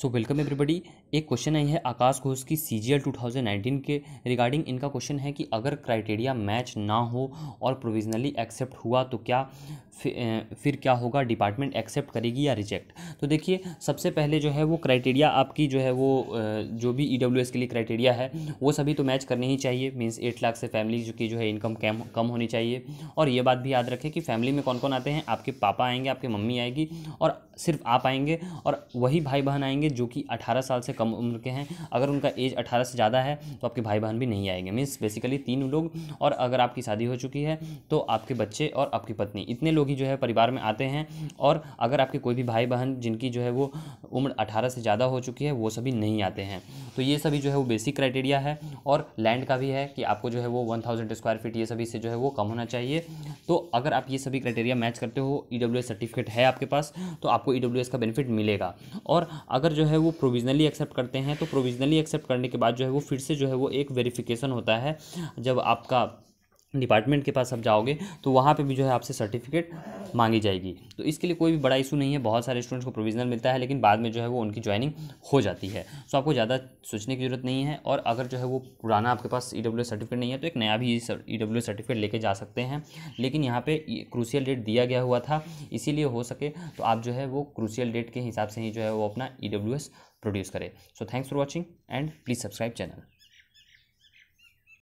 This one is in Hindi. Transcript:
so welcome everybody एक क्वेश्चन आई है आकाश घोष की C G L two thousand nineteen के रिगार्डिंग इनका क्वेश्चन है कि अगर क्राइटेरिया मैच ना हो और प्रोविजनली एक्सेप्ट हुआ तो क्या फिर क्या होगा डिपार्टमेंट एक्सेप्ट करेगी या रिजेक्ट तो देखिए सबसे पहले जो है वो क्राइटेरिया आपकी जो है वो जो भी ई डब्ल्यू एस के लिए क्राइटेरिया है वो सभी तो मैच करनी ही चाहिए मीन्स एट लाख से फैमिली जो की जो है इनकम कम कम होनी चाहिए और ये बात भी याद रखें कि फैमिली में कौन कौन आते हैं आपके पापा आएंगे आपकी मम्मी आएगी और सिर्फ आप आएंगे और वही भाई बहन आएंगे जो कि अठारह साल से कम उम्र के हैं अगर उनका एज अठारह से ज़्यादा है तो आपके भाई बहन भी नहीं आएंगे मीन्स बेसिकली तीन लोग और अगर आपकी शादी हो चुकी है तो आपके बच्चे और आपकी पत्नी इतने लोग ही जो है परिवार में आते हैं और अगर आपके कोई भी भाई बहन जिनकी जो है वो उम्र अठारह से ज़्यादा हो चुकी है वो सभी नहीं आते हैं तो ये सभी जो है वो बेसिक क्राइटेरिया है और लैंड का भी है कि आपको जो है वो वन थाउजेंड स्क्वायर फीट ये सभी से जो है वो कम होना चाहिए तो अगर आप ये सभी क्राइटेरिया मैच करते हो ई e सर्टिफिकेट है आपके पास तो आपको ई e का बेनिफिट मिलेगा और अगर जो है वो प्रोविजनली एक्सेप्ट एक्सेप्ट करते हैं तो प्रोविजनली एक्सेप्ट करने के बाद जो है वो फिर से जो है वो एक वेरिफिकेशन होता है जब आपका डिपार्टमेंट के पास आप जाओगे तो वहाँ पे भी जो है आपसे सर्टिफिकेट मांगी जाएगी तो इसके लिए कोई भी बड़ा इशू नहीं है बहुत सारे स्टूडेंट्स को प्रोविजनल मिलता है लेकिन बाद में जो है वो उनकी ज्वाइनिंग हो जाती है सो तो आपको ज़्यादा सोचने की ज़रूरत नहीं है और अगर जो है वो पुराना आपके पास ई e सर्टिफिकेट नहीं है तो एक नया भी ई e सर्टिफिकेट लेके जा सकते हैं लेकिन यहाँ पर क्रूसियल डेट दिया गया हुआ था इसीलिए हो सके तो आप जो है वो क्रूसियल डेट के हिसाब से ही जो है वो अपना ई e प्रोड्यूस करें so thanks for watching and please subscribe channel